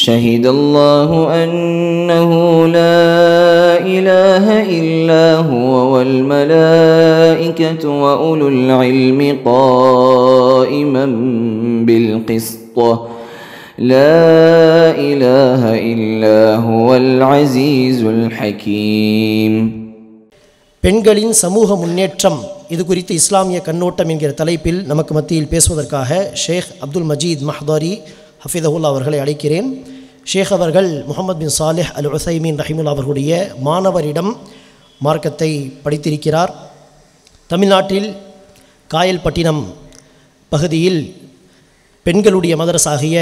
شهد الله أنه لا إله إلا هو والملائكة وأولو العلم قائما بالقسط لا إله إلا هو العزيز الحكيم பெண்களின் சமூக முன்னேற்றம் இது குறித்து இஸ்லாமிய கண்ணோட்டம் என்கிற தலைப்பில் நமக்கு மத்தியில் பேசுவதற்காக ஷேக் அப்துல் மஜீத் மஹ்தாரி ஹஃபிதஹுல்லா அவர்களை அழைக்கிறேன் ஷேக் அவர்கள் முகமது பின் சாலிஹ் அல் உசைமின் ரஹிமுல்லா அவர்களுடைய மாணவரிடம் மார்க்கத்தை படித்திருக்கிறார் தமிழ்நாட்டில் காயல்பட்டினம் பகுதியில் பெண்களுடைய மதரசாகிய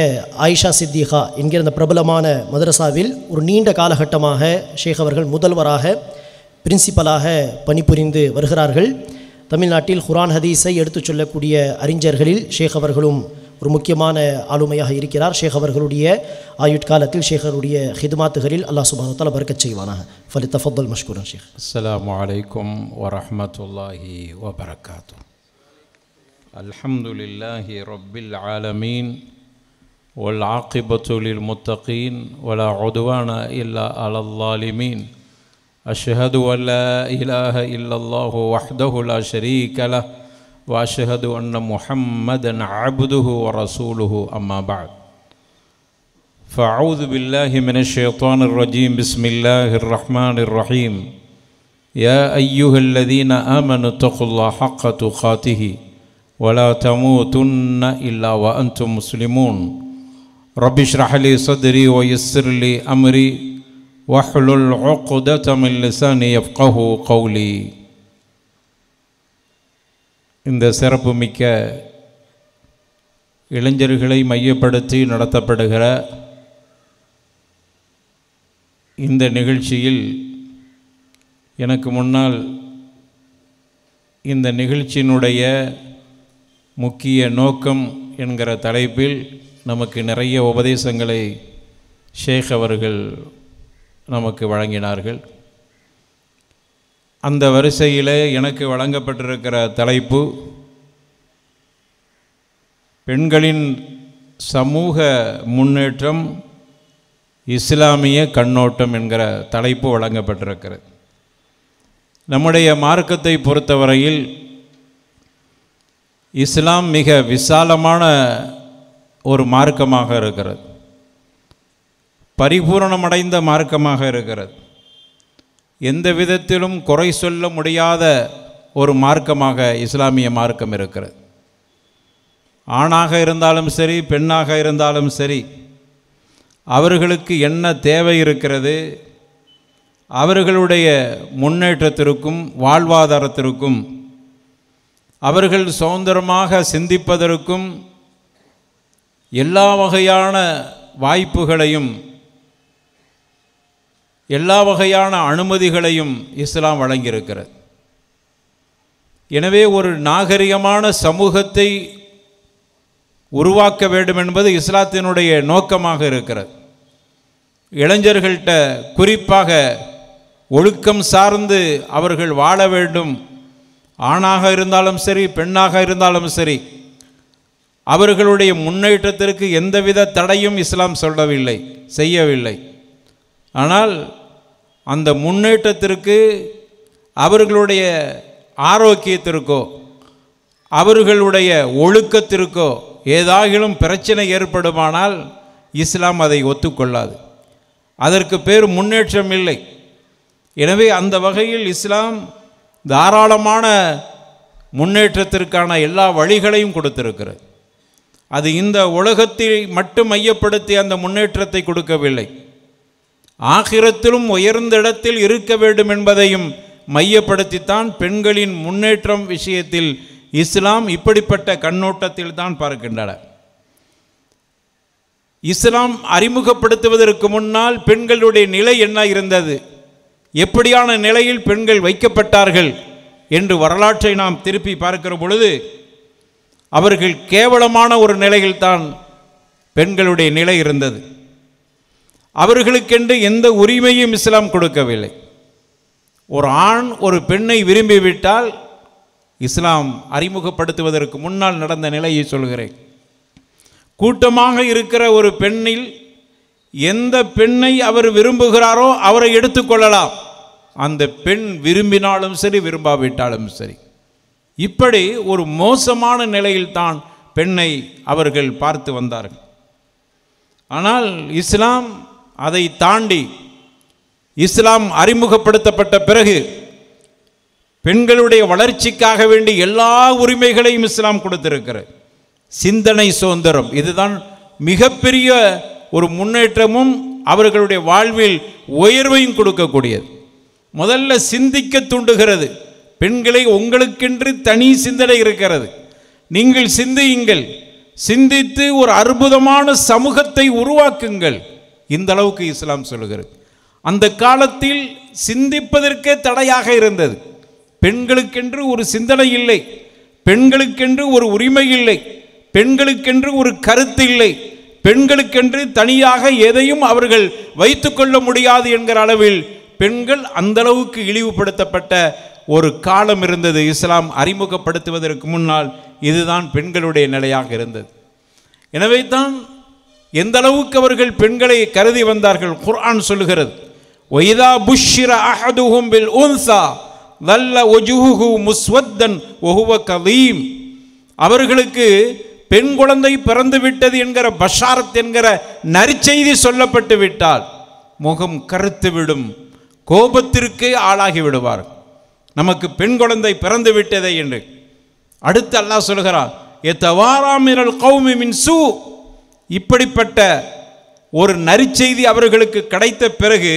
ஆயிஷா சித்திகா என்கிற அந்த பிரபலமான மதரசாவில் ஒரு நீண்ட காலகட்டமாக ஷேக் அவர்கள் முதல்வராக பிரின்சிபலாக பணிபுரிந்து வருகிறார்கள் தமிழ்நாட்டில் குரான் ஹதீஸை எடுத்துச் சொல்லக்கூடிய அறிஞர்களில் ஷேக் அவர்களும் ஒரு முக்கியமான ஆளுமையாக இருக்கிறார் ஷேக் அவர்களுடைய ஆயுட்காலத்தில் ஷேகருடைய ஹிதமாத்துகளில் அல்லாஹ் சுபானத்தால் பறக்கச் செய்வானாக ஃபலி தஃபல் மஷ்கூரன் ஷேக் அஸ்லாம் வலைக்கும் வரமத்துல்லாஹி வபரகாத்தூ الحمد لله رب العالمين والعاقبة للمتقين ولا عدوان إلا على الظالمين أشهد أن لا إله إلا الله وحده لا شريك له وأشهد أن محمدا عبده ورسوله أما بعد فأعوذ بالله من الشيطان الرجيم بسم الله الرحمن الرحيم يا أيها الذين آمنوا اتقوا الله حق تقاته ولا تموتن إلا وأنتم مسلمون رب اشرح لي صدري ويسر لي أمري واحلل عقدة من لساني يفقه قولي இந்த சிறப்புமிக்க இளைஞர்களை மையப்படுத்தி நடத்தப்படுகிற இந்த நிகழ்ச்சியில் எனக்கு முன்னால் இந்த நிகழ்ச்சியினுடைய முக்கிய நோக்கம் என்கிற தலைப்பில் நமக்கு நிறைய உபதேசங்களை ஷேக் அவர்கள் நமக்கு வழங்கினார்கள் அந்த வரிசையிலே எனக்கு வழங்கப்பட்டிருக்கிற தலைப்பு பெண்களின் சமூக முன்னேற்றம் இஸ்லாமிய கண்ணோட்டம் என்கிற தலைப்பு வழங்கப்பட்டிருக்கிறது நம்முடைய மார்க்கத்தை பொறுத்தவரையில் இஸ்லாம் மிக விசாலமான ஒரு மார்க்கமாக இருக்கிறது பரிபூரணமடைந்த மார்க்கமாக இருக்கிறது எந்த விதத்திலும் குறை சொல்ல முடியாத ஒரு மார்க்கமாக இஸ்லாமிய மார்க்கம் இருக்கிறது ஆணாக இருந்தாலும் சரி பெண்ணாக இருந்தாலும் சரி அவர்களுக்கு என்ன தேவை இருக்கிறது அவர்களுடைய முன்னேற்றத்திற்கும் வாழ்வாதாரத்திற்கும் அவர்கள் சுதந்திரமாக சிந்திப்பதற்கும் எல்லா வகையான வாய்ப்புகளையும் எல்லா வகையான அனுமதிகளையும் இஸ்லாம் வழங்கியிருக்கிறது எனவே ஒரு நாகரிகமான சமூகத்தை உருவாக்க வேண்டும் என்பது இஸ்லாத்தினுடைய நோக்கமாக இருக்கிறது இளைஞர்கள்ட்ட குறிப்பாக ஒழுக்கம் சார்ந்து அவர்கள் வாழ வேண்டும் ஆணாக இருந்தாலும் சரி பெண்ணாக இருந்தாலும் சரி அவர்களுடைய முன்னேற்றத்திற்கு எந்தவித தடையும் இஸ்லாம் சொல்லவில்லை செய்யவில்லை ஆனால் அந்த முன்னேற்றத்திற்கு அவர்களுடைய ஆரோக்கியத்திற்கோ அவர்களுடைய ஒழுக்கத்திற்கோ ஏதாகிலும் பிரச்சனை ஏற்படுமானால் இஸ்லாம் அதை ஒத்துக்கொள்ளாது அதற்கு பேர் முன்னேற்றம் இல்லை எனவே அந்த வகையில் இஸ்லாம் தாராளமான முன்னேற்றத்திற்கான எல்லா வழிகளையும் கொடுத்திருக்கிறது அது இந்த உலகத்தை மட்டும் மையப்படுத்தி அந்த முன்னேற்றத்தை கொடுக்கவில்லை ஆகிரத்திலும் உயர்ந்த இடத்தில் இருக்க வேண்டும் என்பதையும் மையப்படுத்தித்தான் பெண்களின் முன்னேற்றம் விஷயத்தில் இஸ்லாம் இப்படிப்பட்ட கண்ணோட்டத்தில் தான் பார்க்கின்றன இஸ்லாம் அறிமுகப்படுத்துவதற்கு முன்னால் பெண்களுடைய நிலை என்ன இருந்தது எப்படியான நிலையில் பெண்கள் வைக்கப்பட்டார்கள் என்று வரலாற்றை நாம் திருப்பி பார்க்கிற பொழுது அவர்கள் கேவலமான ஒரு நிலையில்தான் பெண்களுடைய நிலை இருந்தது அவர்களுக்கென்று எந்த உரிமையும் இஸ்லாம் கொடுக்கவில்லை ஒரு ஆண் ஒரு பெண்ணை விரும்பிவிட்டால் இஸ்லாம் அறிமுகப்படுத்துவதற்கு முன்னால் நடந்த நிலையை சொல்கிறேன் கூட்டமாக இருக்கிற ஒரு பெண்ணில் எந்த பெண்ணை அவர் விரும்புகிறாரோ அவரை எடுத்துக்கொள்ளலாம் அந்த பெண் விரும்பினாலும் சரி விரும்பாவிட்டாலும் சரி இப்படி ஒரு மோசமான நிலையில்தான் பெண்ணை அவர்கள் பார்த்து வந்தார்கள் ஆனால் இஸ்லாம் அதை தாண்டி இஸ்லாம் அறிமுகப்படுத்தப்பட்ட பிறகு பெண்களுடைய வளர்ச்சிக்காக வேண்டி எல்லா உரிமைகளையும் இஸ்லாம் கொடுத்திருக்கிறது சிந்தனை சுதந்திரம் இதுதான் மிகப்பெரிய ஒரு முன்னேற்றமும் அவர்களுடைய வாழ்வில் உயர்வையும் கொடுக்கக்கூடியது முதல்ல சிந்திக்க தூண்டுகிறது பெண்களை உங்களுக்கென்று தனி சிந்தனை இருக்கிறது நீங்கள் சிந்தியுங்கள் சிந்தித்து ஒரு அற்புதமான சமூகத்தை உருவாக்குங்கள் இந்த அளவுக்கு இஸ்லாம் சொல்கிறது அந்த காலத்தில் சிந்திப்பதற்கே தடையாக இருந்தது பெண்களுக்கென்று ஒரு சிந்தனை இல்லை பெண்களுக்கென்று ஒரு உரிமை இல்லை பெண்களுக்கென்று ஒரு கருத்து இல்லை பெண்களுக்கென்று தனியாக எதையும் அவர்கள் வைத்துக்கொள்ள முடியாது என்கிற அளவில் பெண்கள் அந்தளவுக்கு இழிவுபடுத்தப்பட்ட ஒரு காலம் இருந்தது இஸ்லாம் அறிமுகப்படுத்துவதற்கு முன்னால் இதுதான் பெண்களுடைய நிலையாக இருந்தது எனவே தான் எந்த அளவுக்கு அவர்கள் பெண்களை கருதி வந்தார்கள் குர்ஆன் சொல்லுகிறது ஒய்தா புஷ்ஷிர அஹதுஹும் பில் உன்சா நல்ல ஒஜுஹு முஸ்வத்தன் ஒஹுவ கதீம் அவர்களுக்கு பெண் குழந்தை பிறந்து விட்டது என்கிற பஷாரத் என்கிற நரிச்செய்தி சொல்லப்பட்டு விட்டால் முகம் கருத்துவிடும் கோபத்திற்கு ஆளாகி விடுவார் நமக்கு பெண் குழந்தை பிறந்து விட்டதே என்று அடுத்து அல்லாஹ் சொல்கிறார் எத்தவாராமிரல் கௌமி மின் சூ இப்படிப்பட்ட ஒரு நரிச்செய்தி அவர்களுக்கு கிடைத்த பிறகு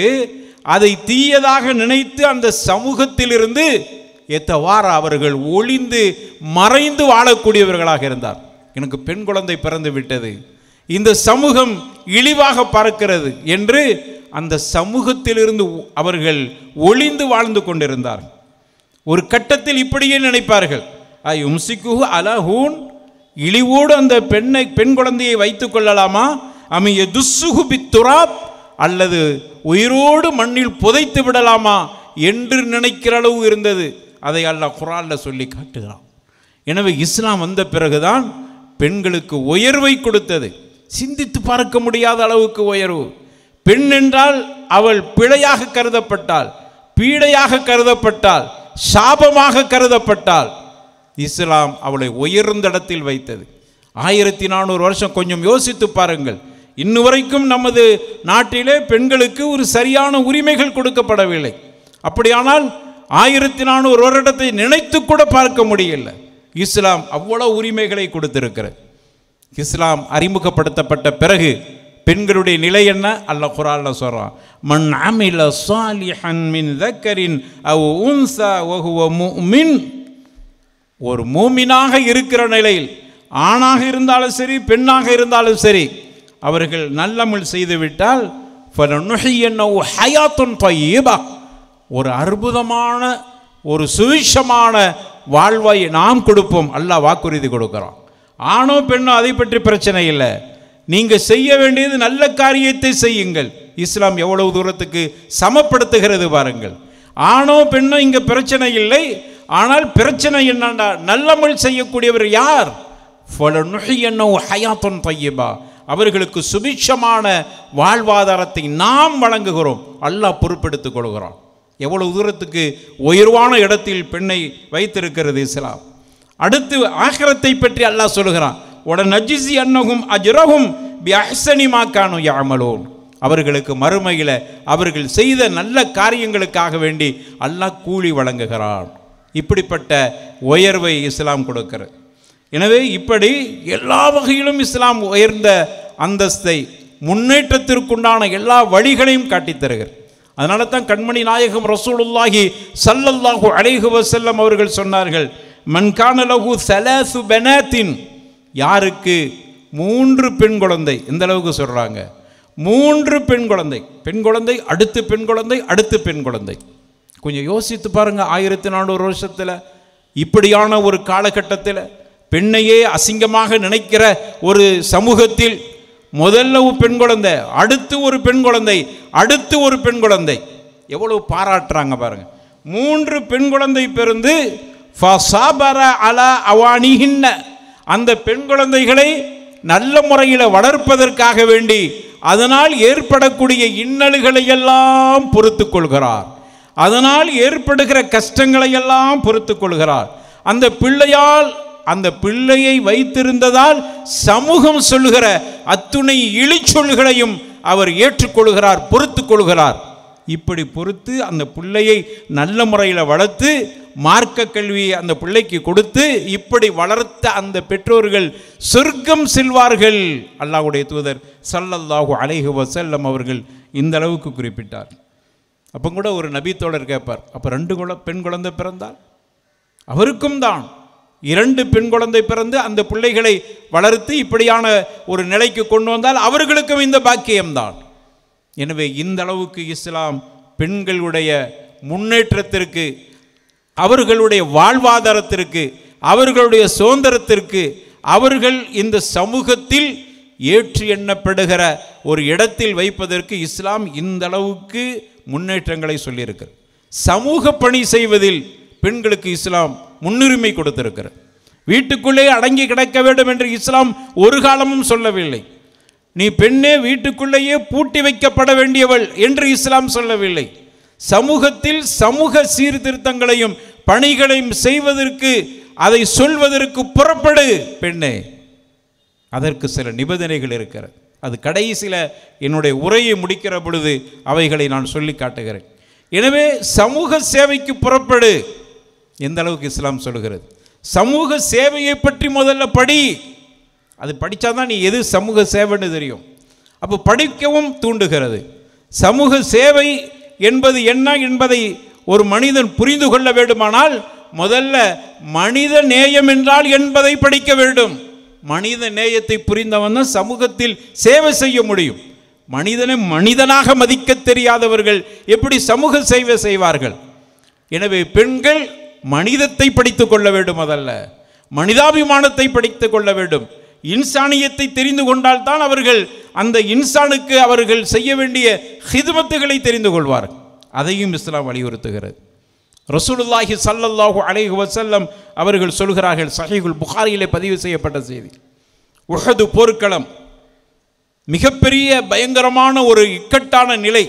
அதை தீயதாக நினைத்து அந்த சமூகத்திலிருந்து எத்தவாறு அவர்கள் ஒளிந்து மறைந்து வாழக்கூடியவர்களாக இருந்தார் எனக்கு பெண் குழந்தை பிறந்து விட்டது இந்த சமூகம் இழிவாக பார்க்கிறது என்று அந்த சமூகத்திலிருந்து அவர்கள் ஒளிந்து வாழ்ந்து கொண்டிருந்தார் ஒரு கட்டத்தில் இப்படியே நினைப்பார்கள் ஐ உம்சிக்கு அலஹூன் இழிவோடு அந்த பெண்ணை பெண் குழந்தையை வைத்து கொள்ளலாமா அமைய துசுகுபி துராப் அல்லது உயிரோடு மண்ணில் புதைத்து விடலாமா என்று நினைக்கிற அளவு இருந்தது அதை அல்ல குரானில் சொல்லி காட்டுகிறான் எனவே இஸ்லாம் வந்த பிறகுதான் பெண்களுக்கு உயர்வை கொடுத்தது சிந்தித்து பார்க்க முடியாத அளவுக்கு உயர்வு பெண் என்றால் அவள் பிழையாக கருதப்பட்டாள் பீடையாக கருதப்பட்டாள் சாபமாக கருதப்பட்டாள் இஸ்லாம் அவளை உயர்ந்த இடத்தில் வைத்தது ஆயிரத்தி நானூறு வருஷம் கொஞ்சம் யோசித்து பாருங்கள் இன்னு வரைக்கும் நமது நாட்டிலே பெண்களுக்கு ஒரு சரியான உரிமைகள் கொடுக்கப்படவில்லை அப்படியானால் ஆயிரத்தி நானூறு வருடத்தை நினைத்து கூட பார்க்க முடியல இஸ்லாம் அவ்வளோ உரிமைகளை கொடுத்திருக்கிறது இஸ்லாம் அறிமுகப்படுத்தப்பட்ட பிறகு பெண்களுடைய நிலை என்ன அல்ல குரால்ல சொல்கிறான் மண் அமில சாலிஹன் மின் தக்கரின் அவ் உன்சா ஒஹுவ மின் ஒரு மூமினாக இருக்கிற நிலையில் ஆணாக இருந்தாலும் சரி பெண்ணாக இருந்தாலும் சரி அவர்கள் நல்லமல் செய்துவிட்டால் ஹயாத்துன் தொய்யீபா ஒரு அற்புதமான ஒரு சுவிஷமான வாழ்வை நாம் கொடுப்போம் அல்லாஹ் வாக்குறுதி கொடுக்குறோம் ஆணோ பெண்ணோ அதை பற்றி பிரச்சனை இல்லை நீங்கள் செய்ய வேண்டியது நல்ல காரியத்தை செய்யுங்கள் இஸ்லாம் எவ்வளவு தூரத்துக்கு சமப்படுத்துகிறது பாருங்கள் ஆணோ பெண்ணோ இங்கே பிரச்சனை இல்லை ஆனால் பிரச்சனை என்னண்டா நல்லமல் செய்யக்கூடியவர் யார் ஹயாத்தன் தையபா அவர்களுக்கு சுபிட்சமான வாழ்வாதாரத்தை நாம் வழங்குகிறோம் அல்லாஹ் பொறுப்பெடுத்துக் கொள்கிறான் எவ்வளவு தூரத்துக்கு உயர்வான இடத்தில் பெண்ணை வைத்திருக்கிறது இஸ்லாம் அடுத்து ஆக்கிரத்தை பற்றி அல்லாஹ் சொல்கிறான் உடன் அஜிசி அன்னகும் அஜிரகும் பியசனிமா யாமலோன் அவர்களுக்கு மறுமையில் அவர்கள் செய்த நல்ல காரியங்களுக்காக வேண்டி அல்லாஹ் கூலி வழங்குகிறான் இப்படிப்பட்ட உயர்வை இஸ்லாம் கொடுக்கிறது எனவே இப்படி எல்லா வகையிலும் இஸ்லாம் உயர்ந்த அந்தஸ்தை முன்னேற்றத்திற்குண்டான எல்லா வழிகளையும் காட்டித்தருகிறது அதனால தான் கண்மணி நாயகம் ரசூலுல்லாஹி சல்லல்லாஹு அலைஹு வசல்லம் அவர்கள் சொன்னார்கள் மன்கானலகு சலாசு பெனாத்தின் யாருக்கு மூன்று பெண் குழந்தை இந்த அளவுக்கு சொல்கிறாங்க மூன்று பெண் குழந்தை பெண் குழந்தை அடுத்து பெண் குழந்தை அடுத்து பெண் குழந்தை கொஞ்சம் யோசித்து பாருங்கள் ஆயிரத்தி நானூறு வருஷத்தில் இப்படியான ஒரு காலகட்டத்தில் பெண்ணையே அசிங்கமாக நினைக்கிற ஒரு சமூகத்தில் முதல்ல ஒரு பெண் குழந்தை அடுத்து ஒரு பெண் குழந்தை அடுத்து ஒரு பெண் குழந்தை எவ்வளவு பாராட்டுறாங்க பாருங்கள் மூன்று பெண் குழந்தை பிறந்து அவானிகின்ன அந்த பெண் குழந்தைகளை நல்ல முறையில் வளர்ப்பதற்காக வேண்டி அதனால் ஏற்படக்கூடிய இன்னல்களை எல்லாம் பொறுத்து கொள்கிறார் அதனால் ஏற்படுகிற கஷ்டங்களை எல்லாம் பொறுத்து கொள்கிறார் அந்த பிள்ளையால் அந்த பிள்ளையை வைத்திருந்ததால் சமூகம் சொல்லுகிற அத்துணை இழிச்சொல்களையும் அவர் ஏற்றுக்கொள்கிறார் பொறுத்து கொள்கிறார் இப்படி பொறுத்து அந்த பிள்ளையை நல்ல முறையில் வளர்த்து மார்க்க கல்வியை அந்த பிள்ளைக்கு கொடுத்து இப்படி வளர்த்த அந்த பெற்றோர்கள் சொர்க்கம் செல்வார்கள் அல்லாஹுடைய தூதர் சல்லல்லாஹு அலைஹு வசல்லம் அவர்கள் இந்த அளவுக்கு குறிப்பிட்டார் அப்போ கூட ஒரு நபித்தோழர் கேட்பார் அப்போ ரெண்டு குழ பெண் குழந்தை பிறந்தால் அவருக்கும் தான் இரண்டு பெண் குழந்தை பிறந்து அந்த பிள்ளைகளை வளர்த்து இப்படியான ஒரு நிலைக்கு கொண்டு வந்தால் அவர்களுக்கும் இந்த பாக்கியம்தான் எனவே இந்த அளவுக்கு இஸ்லாம் பெண்களுடைய முன்னேற்றத்திற்கு அவர்களுடைய வாழ்வாதாரத்திற்கு அவர்களுடைய சுதந்திரத்திற்கு அவர்கள் இந்த சமூகத்தில் ஏற்று எண்ணப்படுகிற ஒரு இடத்தில் வைப்பதற்கு இஸ்லாம் இந்த அளவுக்கு முன்னேற்றங்களை சொல்லியிருக்கிறது சமூக பணி செய்வதில் பெண்களுக்கு இஸ்லாம் முன்னுரிமை கொடுத்திருக்கிறது வீட்டுக்குள்ளே அடங்கி கிடக்க வேண்டும் என்று இஸ்லாம் ஒரு காலமும் சொல்லவில்லை நீ பெண்ணே வீட்டுக்குள்ளேயே பூட்டி வைக்கப்பட வேண்டியவள் என்று இஸ்லாம் சொல்லவில்லை சமூகத்தில் சமூக சீர்திருத்தங்களையும் பணிகளையும் செய்வதற்கு அதை சொல்வதற்கு புறப்படு பெண்ணே அதற்கு சில நிபந்தனைகள் இருக்கிறது அது கடைசியில் என்னுடைய உரையை முடிக்கிற பொழுது அவைகளை நான் சொல்லி காட்டுகிறேன் எனவே சமூக சேவைக்கு புறப்படு எந்த அளவுக்கு இஸ்லாம் சொல்கிறது சமூக சேவையை பற்றி முதல்ல படி அது படித்தா தான் நீ எது சமூக சேவைன்னு தெரியும் அப்போ படிக்கவும் தூண்டுகிறது சமூக சேவை என்பது என்ன என்பதை ஒரு மனிதன் புரிந்து கொள்ள வேண்டுமானால் முதல்ல மனித நேயம் என்றால் என்பதை படிக்க வேண்டும் மனித நேயத்தை புரிந்தவன் தான் சமூகத்தில் சேவை செய்ய முடியும் மனிதனை மனிதனாக மதிக்க தெரியாதவர்கள் எப்படி சமூக சேவை செய்வார்கள் எனவே பெண்கள் மனிதத்தை படித்து கொள்ள வேண்டும் அதல்ல மனிதாபிமானத்தை படித்து கொள்ள வேண்டும் இன்சானியத்தை தெரிந்து கொண்டால் தான் அவர்கள் அந்த இன்சானுக்கு அவர்கள் செய்ய வேண்டிய ஹிதுமத்துகளை தெரிந்து கொள்வார்கள் அதையும் இஸ்லாம் வலியுறுத்துகிறது ரசூலுல்லாஹி சல்லல்லாஹு அலைஹு வசல்லம் அவர்கள் சொல்கிறார்கள் சஹிகுல் புகாரியிலே பதிவு செய்யப்பட்ட செய்தி உஹது போர்க்களம் மிகப்பெரிய பயங்கரமான ஒரு இக்கட்டான நிலை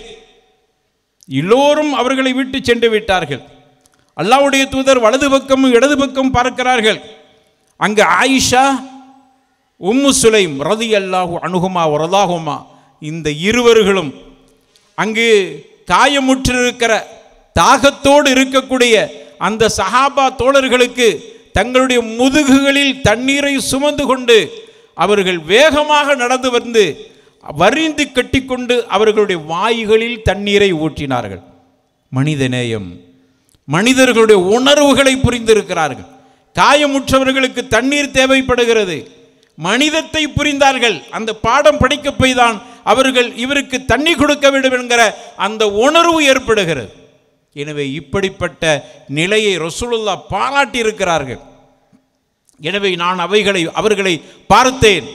எல்லோரும் அவர்களை விட்டு சென்று விட்டார்கள் அல்லாவுடைய தூதர் வலது பக்கமும் இடது பக்கம் பார்க்கிறார்கள் அங்கு ஆயிஷா உம்மு சுலைம் ரதி அல்லாஹு அணுகுமா ரதாகுமா இந்த இருவர்களும் அங்கு காயமுற்றிருக்கிற தாகத்தோடு இருக்கக்கூடிய அந்த சஹாபா தோழர்களுக்கு தங்களுடைய முதுகுகளில் தண்ணீரை சுமந்து கொண்டு அவர்கள் வேகமாக நடந்து வந்து வரிந்து கட்டிக்கொண்டு அவர்களுடைய வாய்களில் தண்ணீரை ஊற்றினார்கள் மனிதநேயம் மனிதர்களுடைய உணர்வுகளை புரிந்திருக்கிறார்கள் காயமுற்றவர்களுக்கு தண்ணீர் தேவைப்படுகிறது மனிதத்தை புரிந்தார்கள் அந்த பாடம் படிக்க போய்தான் அவர்கள் இவருக்கு தண்ணி கொடுக்க வேண்டும் என்கிற அந்த உணர்வு ஏற்படுகிறது எனவே இப்படிப்பட்ட நிலையை ரசூலுல்லா பாராட்டியிருக்கிறார்கள் எனவே நான் அவைகளை அவர்களை பார்த்தேன்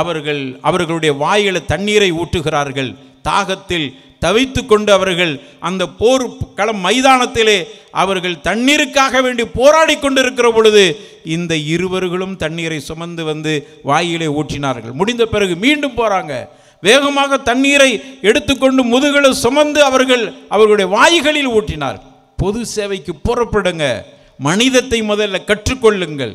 அவர்கள் அவர்களுடைய வாயில் தண்ணீரை ஊற்றுகிறார்கள் தாகத்தில் தவித்து கொண்டு அவர்கள் அந்த போர் களம் மைதானத்திலே அவர்கள் தண்ணீருக்காக வேண்டி போராடி கொண்டிருக்கிற பொழுது இந்த இருவர்களும் தண்ணீரை சுமந்து வந்து வாயிலே ஊற்றினார்கள் முடிந்த பிறகு மீண்டும் போகிறாங்க வேகமாக தண்ணீரை எடுத்துக்கொண்டு முதுகலை சுமந்து அவர்கள் அவர்களுடைய வாய்களில் ஊட்டினார் பொது சேவைக்கு புறப்படுங்க மனிதத்தை முதல்ல கற்றுக்கொள்ளுங்கள்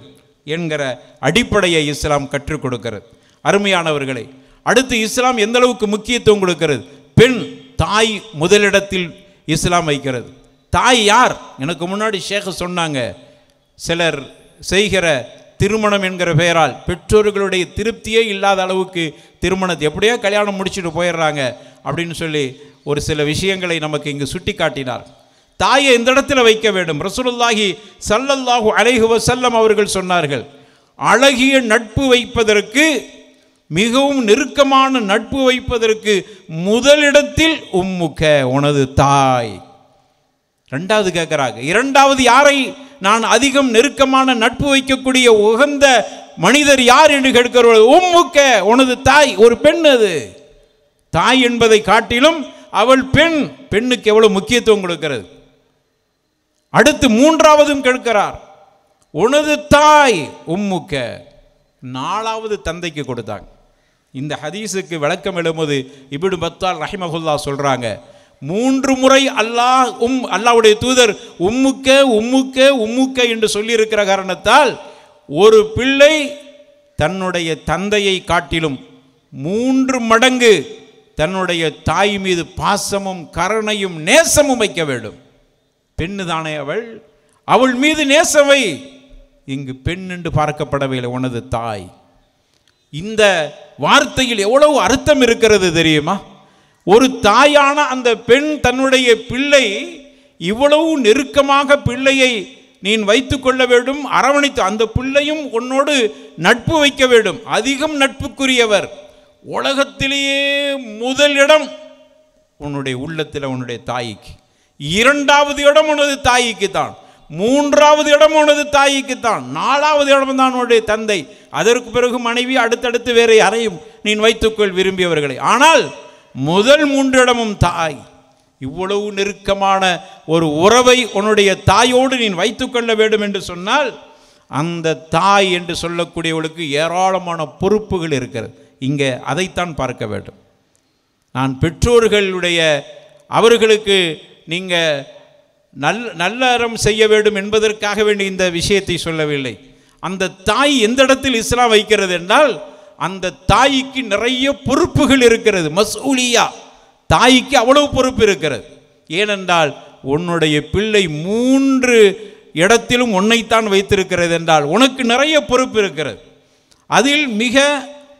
என்கிற அடிப்படையை இஸ்லாம் கற்றுக் கொடுக்கிறது அருமையானவர்களை அடுத்து இஸ்லாம் எந்த அளவுக்கு முக்கியத்துவம் கொடுக்கிறது பெண் தாய் முதலிடத்தில் இஸ்லாம் வைக்கிறது தாய் யார் எனக்கு முன்னாடி ஷேக சொன்னாங்க சிலர் செய்கிற திருமணம் என்கிற பெயரால் பெற்றோர்களுடைய திருப்தியே இல்லாத அளவுக்கு திருமணத்தை எப்படியோ கல்யாணம் முடிச்சுட்டு போயிடுறாங்க அப்படின்னு சொல்லி ஒரு சில விஷயங்களை நமக்கு இங்கு சுட்டி காட்டினார் தாயை இந்த இடத்துல வைக்க வேண்டும் ரசூலுல்லாஹி சல்லல்லாஹு அலைஹுவ செல்லம் அவர்கள் சொன்னார்கள் அழகிய நட்பு வைப்பதற்கு மிகவும் நெருக்கமான நட்பு வைப்பதற்கு முதலிடத்தில் உம்முக்க உனது தாய் ரெண்டாவது கேட்குறாங்க இரண்டாவது யாரை நான் அதிகம் நெருக்கமான நட்பு வைக்கக்கூடிய உகந்த மனிதர் யார் என்று கேட்கிறவர்கள் உம்முக்க உனது தாய் ஒரு பெண் அது தாய் என்பதை காட்டிலும் அவள் பெண் பெண்ணுக்கு எவ்வளவு முக்கியத்துவம் கொடுக்கிறது அடுத்து மூன்றாவதும் கேட்கிறார் உனது தாய் உம்முக்க நாலாவது தந்தைக்கு கொடுத்தாங்க இந்த ஹதீஸுக்கு விளக்கம் எழும்போது இப்படி பத்தால் ரஹிமகுல்லா சொல்கிறாங்க மூன்று முறை அல்லாஹ் உம் அல்லாவுடைய தூதர் உம்முக்க உம்முக்க உம்முக்க என்று சொல்லியிருக்கிற காரணத்தால் ஒரு பிள்ளை தன்னுடைய தந்தையை காட்டிலும் மூன்று மடங்கு தன்னுடைய தாய் மீது பாசமும் கருணையும் நேசமும் வைக்க வேண்டும் பெண்ணு தானே அவள் அவள் மீது நேசவை இங்கு பெண் என்று பார்க்கப்படவில்லை உனது தாய் இந்த வார்த்தையில் எவ்வளவு அர்த்தம் இருக்கிறது தெரியுமா ஒரு தாயான அந்த பெண் தன்னுடைய பிள்ளை இவ்வளவு நெருக்கமாக பிள்ளையை நீ வைத்து கொள்ள வேண்டும் அரவணைத்து அந்த பிள்ளையும் உன்னோடு நட்பு வைக்க வேண்டும் அதிகம் நட்புக்குரியவர் உலகத்திலேயே முதலிடம் உன்னுடைய உள்ளத்தில் உன்னுடைய தாய்க்கு இரண்டாவது இடம் உனது தாய்க்கு தான் மூன்றாவது இடம் உனது தாய்க்கு தான் நாலாவது இடம் தான் உன்னுடைய தந்தை அதற்கு பிறகு மனைவி அடுத்தடுத்து வேற யாரையும் நீ வைத்துக்கொள் விரும்பியவர்களை ஆனால் முதல் மூன்றிடமும் தாய் இவ்வளவு நெருக்கமான ஒரு உறவை உன்னுடைய தாயோடு நீ வைத்துக்கொள்ள வேண்டும் என்று சொன்னால் அந்த தாய் என்று சொல்லக்கூடியவளுக்கு ஏராளமான பொறுப்புகள் இருக்கிறது இங்கே அதைத்தான் பார்க்க வேண்டும் நான் பெற்றோர்களுடைய அவர்களுக்கு நீங்கள் நல் நல்ல அறம் செய்ய வேண்டும் என்பதற்காக வேண்டி இந்த விஷயத்தை சொல்லவில்லை அந்த தாய் எந்த இடத்தில் இஸ்லாம் வைக்கிறது என்றால் அந்த தாய்க்கு நிறைய பொறுப்புகள் இருக்கிறது மசூலியா தாய்க்கு அவ்வளவு பொறுப்பு இருக்கிறது ஏனென்றால் உன்னுடைய பிள்ளை மூன்று இடத்திலும் உன்னைத்தான் வைத்திருக்கிறது என்றால் உனக்கு நிறைய பொறுப்பு இருக்கிறது அதில் மிக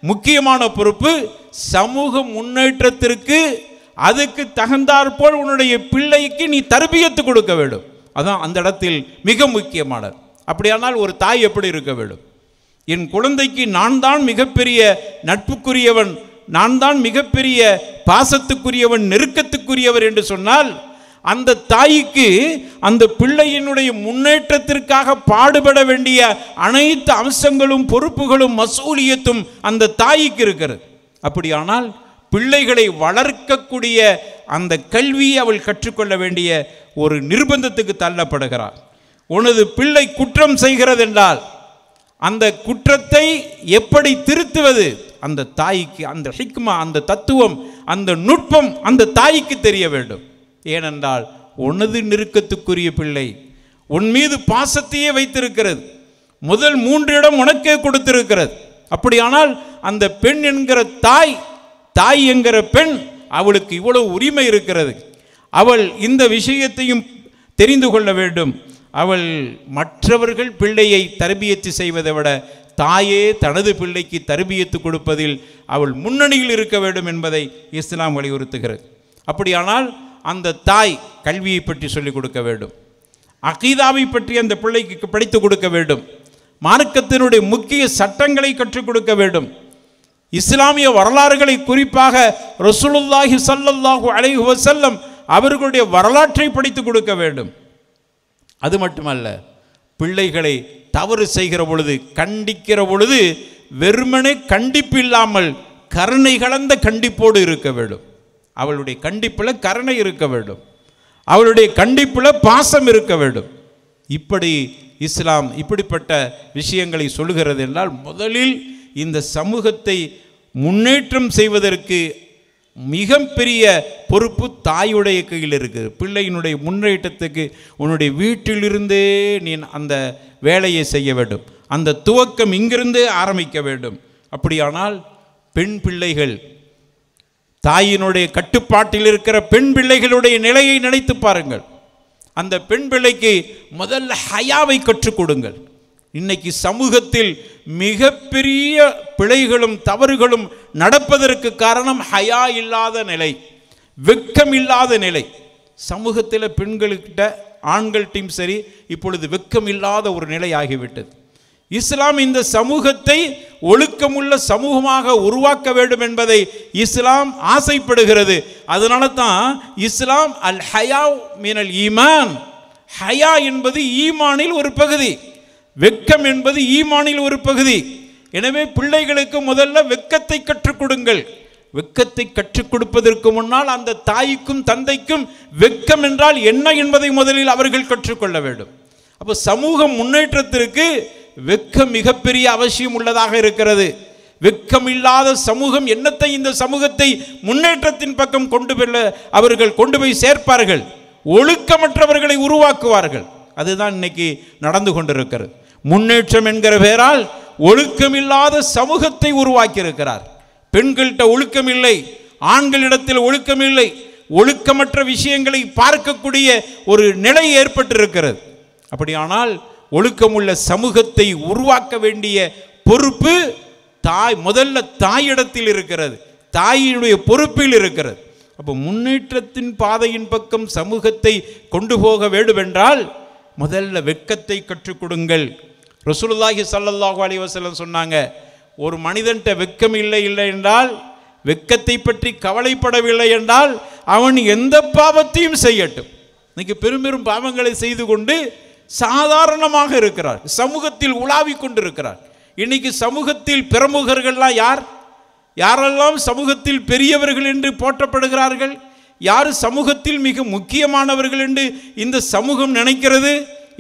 முக்கியமான பொறுப்பு சமூக முன்னேற்றத்திற்கு அதுக்கு தகுந்தாற்போல் உன்னுடைய பிள்ளைக்கு நீ தர்பியத்து கொடுக்க வேண்டும் அதான் அந்த இடத்தில் மிக முக்கியமானது அப்படியானால் ஒரு தாய் எப்படி இருக்க வேண்டும் என் குழந்தைக்கு நான் தான் மிகப்பெரிய நட்புக்குரியவன் நான் தான் மிகப்பெரிய பாசத்துக்குரியவன் நெருக்கத்துக்குரியவர் என்று சொன்னால் அந்த தாய்க்கு அந்த பிள்ளையினுடைய முன்னேற்றத்திற்காக பாடுபட வேண்டிய அனைத்து அம்சங்களும் பொறுப்புகளும் மசூலியத்தும் அந்த தாய்க்கு இருக்கிறது அப்படியானால் பிள்ளைகளை வளர்க்கக்கூடிய அந்த கல்வியை அவள் கற்றுக்கொள்ள வேண்டிய ஒரு நிர்பந்தத்துக்கு தள்ளப்படுகிறார் உனது பிள்ளை குற்றம் செய்கிறது என்றால் அந்த குற்றத்தை எப்படி திருத்துவது அந்த தாய்க்கு அந்த ஹிக்மா அந்த தத்துவம் அந்த நுட்பம் அந்த தாய்க்கு தெரிய வேண்டும் ஏனென்றால் உனது நெருக்கத்துக்குரிய பிள்ளை உன் மீது பாசத்தையே வைத்திருக்கிறது முதல் மூன்று இடம் உனக்கே கொடுத்திருக்கிறது அப்படியானால் அந்த பெண் என்கிற தாய் தாய் என்கிற பெண் அவளுக்கு இவ்வளவு உரிமை இருக்கிறது அவள் இந்த விஷயத்தையும் தெரிந்து கொள்ள வேண்டும் அவள் மற்றவர்கள் பிள்ளையை தரபியத்து செய்வதை விட தாயே தனது பிள்ளைக்கு தரபியத்து கொடுப்பதில் அவள் முன்னணியில் இருக்க வேண்டும் என்பதை இஸ்லாம் வலியுறுத்துகிறது அப்படியானால் அந்த தாய் கல்வியை பற்றி சொல்லிக் கொடுக்க வேண்டும் அகீதாவை பற்றி அந்த பிள்ளைக்கு படித்து கொடுக்க வேண்டும் மார்க்கத்தினுடைய முக்கிய சட்டங்களை கற்றுக் கொடுக்க வேண்டும் இஸ்லாமிய வரலாறுகளை குறிப்பாக ரசூலுல்லாஹி சல்லாஹூ அலைஹு வசல்லம் அவர்களுடைய வரலாற்றை படித்து கொடுக்க வேண்டும் அது மட்டுமல்ல பிள்ளைகளை தவறு செய்கிற பொழுது கண்டிக்கிற பொழுது வெறுமனே கண்டிப்பு இல்லாமல் கருணை கலந்த கண்டிப்போடு இருக்க வேண்டும் அவளுடைய கண்டிப்பில் கருணை இருக்க வேண்டும் அவளுடைய கண்டிப்பில் பாசம் இருக்க வேண்டும் இப்படி இஸ்லாம் இப்படிப்பட்ட விஷயங்களை சொல்கிறது என்றால் முதலில் இந்த சமூகத்தை முன்னேற்றம் செய்வதற்கு மிகப்பெரிய பொறுப்பு தாயுடைய கையில் இருக்குது பிள்ளையினுடைய முன்னேற்றத்துக்கு உன்னுடைய வீட்டிலிருந்தே நீ அந்த வேலையை செய்ய வேண்டும் அந்த துவக்கம் இங்கிருந்தே ஆரம்பிக்க வேண்டும் அப்படியானால் பெண் பிள்ளைகள் தாயினுடைய கட்டுப்பாட்டில் இருக்கிற பெண் பிள்ளைகளுடைய நிலையை நினைத்து பாருங்கள் அந்த பெண் பிள்ளைக்கு முதல்ல ஹயாவை கற்றுக் கொடுங்கள் இன்னைக்கு சமூகத்தில் மிகப்பெரிய பிழைகளும் தவறுகளும் நடப்பதற்கு காரணம் ஹயா இல்லாத நிலை வெக்கம் இல்லாத நிலை சமூகத்தில் பெண்கள்கிட்ட ஆண்கள்கிட்டையும் சரி இப்பொழுது வெக்கம் இல்லாத ஒரு நிலை ஆகிவிட்டது இஸ்லாம் இந்த சமூகத்தை ஒழுக்கமுள்ள சமூகமாக உருவாக்க வேண்டும் என்பதை இஸ்லாம் ஆசைப்படுகிறது அதனால தான் இஸ்லாம் அல் ஹயா மீனல் ஈமான் ஹயா என்பது ஈமானில் ஒரு பகுதி வெக்கம் என்பது ஈமானில் ஒரு பகுதி எனவே பிள்ளைகளுக்கு முதல்ல வெக்கத்தை கற்றுக் கொடுங்கள் வெக்கத்தை கற்றுக் கொடுப்பதற்கு முன்னால் அந்த தாய்க்கும் தந்தைக்கும் வெக்கம் என்றால் என்ன என்பதை முதலில் அவர்கள் கற்றுக்கொள்ள வேண்டும் அப்போ சமூக முன்னேற்றத்திற்கு வெக்கம் மிகப்பெரிய அவசியம் உள்ளதாக இருக்கிறது வெக்கம் இல்லாத சமூகம் என்னத்தை இந்த சமூகத்தை முன்னேற்றத்தின் பக்கம் கொண்டு செல்ல அவர்கள் கொண்டு போய் சேர்ப்பார்கள் ஒழுக்கமற்றவர்களை உருவாக்குவார்கள் அதுதான் இன்னைக்கு நடந்து கொண்டிருக்கிறது முன்னேற்றம் என்கிற பெயரால் ஒழுக்கமில்லாத சமூகத்தை உருவாக்கி இருக்கிறார் பெண்கள்கிட்ட ஒழுக்கம் இல்லை ஆண்களிடத்தில் ஒழுக்கம் இல்லை ஒழுக்கமற்ற விஷயங்களை பார்க்கக்கூடிய ஒரு நிலை ஏற்பட்டிருக்கிறது அப்படியானால் ஒழுக்கமுள்ள சமூகத்தை உருவாக்க வேண்டிய பொறுப்பு தாய் முதல்ல தாயிடத்தில் இருக்கிறது தாயினுடைய பொறுப்பில் இருக்கிறது அப்போ முன்னேற்றத்தின் பாதையின் பக்கம் சமூகத்தை கொண்டு போக வேண்டுமென்றால் முதல்ல வெக்கத்தை கற்றுக் கொடுங்கள் ரசூலுல்லாஹி சல்லல்லாஹு அலி வசலம் சொன்னாங்க ஒரு மனிதன்கிட்ட வெக்கம் இல்லை இல்லை என்றால் வெக்கத்தை பற்றி கவலைப்படவில்லை என்றால் அவன் எந்த பாவத்தையும் செய்யட்டும் இன்னைக்கு பெரும் பெரும் பாவங்களை செய்து கொண்டு சாதாரணமாக இருக்கிறார் சமூகத்தில் உலாவி கொண்டிருக்கிறார் இன்னைக்கு சமூகத்தில் பிரமுகர்கள்லாம் யார் யாரெல்லாம் சமூகத்தில் பெரியவர்கள் என்று போற்றப்படுகிறார்கள் யார் சமூகத்தில் மிக முக்கியமானவர்கள் என்று இந்த சமூகம் நினைக்கிறது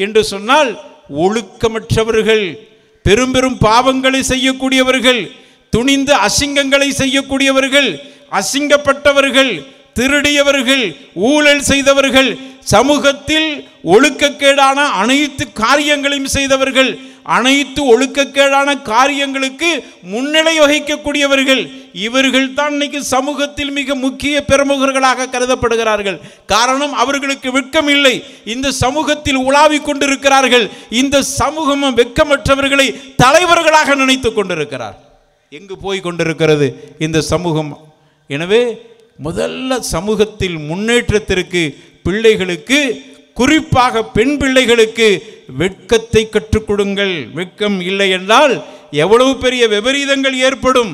என்று சொன்னால் ஒழுக்கமற்றவர்கள் பெரும் பெரும் பாவங்களை செய்யக்கூடியவர்கள் துணிந்து அசிங்கங்களை செய்யக்கூடியவர்கள் அசிங்கப்பட்டவர்கள் திருடியவர்கள் ஊழல் செய்தவர்கள் சமூகத்தில் ஒழுக்கக்கேடான அனைத்து காரியங்களையும் செய்தவர்கள் அனைத்து ஒழுக்கக்கேடான காரியங்களுக்கு முன்னிலை வகிக்கக்கூடியவர்கள் இவர்கள் தான் இன்னைக்கு சமூகத்தில் மிக முக்கிய பிரமுகர்களாக கருதப்படுகிறார்கள் காரணம் அவர்களுக்கு வெட்கம் இல்லை இந்த சமூகத்தில் உலாவிக் கொண்டிருக்கிறார்கள் இந்த சமூகமும் வெட்கமற்றவர்களை தலைவர்களாக நினைத்து கொண்டிருக்கிறார் எங்கு போய் கொண்டிருக்கிறது இந்த சமூகம் எனவே முதல்ல சமூகத்தில் முன்னேற்றத்திற்கு பிள்ளைகளுக்கு குறிப்பாக பெண் பிள்ளைகளுக்கு வெட்கத்தை கற்றுக் கொடுங்கள் வெட்கம் இல்லை என்றால் எவ்வளவு பெரிய விபரீதங்கள் ஏற்படும்